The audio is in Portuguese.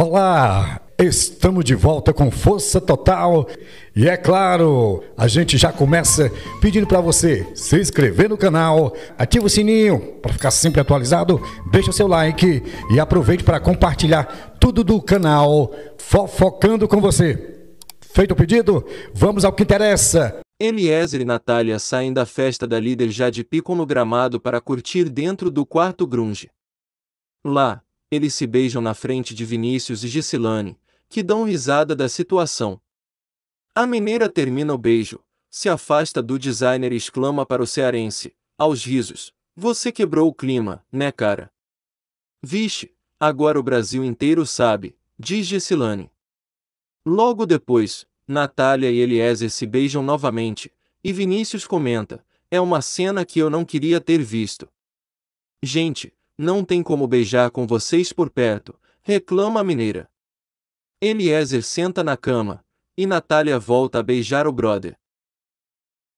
Olá, estamos de volta com força total e é claro, a gente já começa pedindo para você se inscrever no canal, ativa o sininho para ficar sempre atualizado, deixa o seu like e aproveite para compartilhar tudo do canal Fofocando com você. Feito o pedido, vamos ao que interessa. Eliezer e Natália saem da festa da líder Jade Pico no gramado para curtir dentro do quarto grunge. Lá, eles se beijam na frente de Vinícius e Gisilane, que dão risada da situação. A mineira termina o beijo, se afasta do designer e exclama para o cearense, aos risos: Você quebrou o clima, né, cara? Vixe, agora o Brasil inteiro sabe, diz Gisilane. Logo depois, Natália e Eliezer se beijam novamente, e Vinícius comenta: É uma cena que eu não queria ter visto. Gente, não tem como beijar com vocês por perto, reclama a mineira. Eliezer senta na cama, e Natália volta a beijar o brother.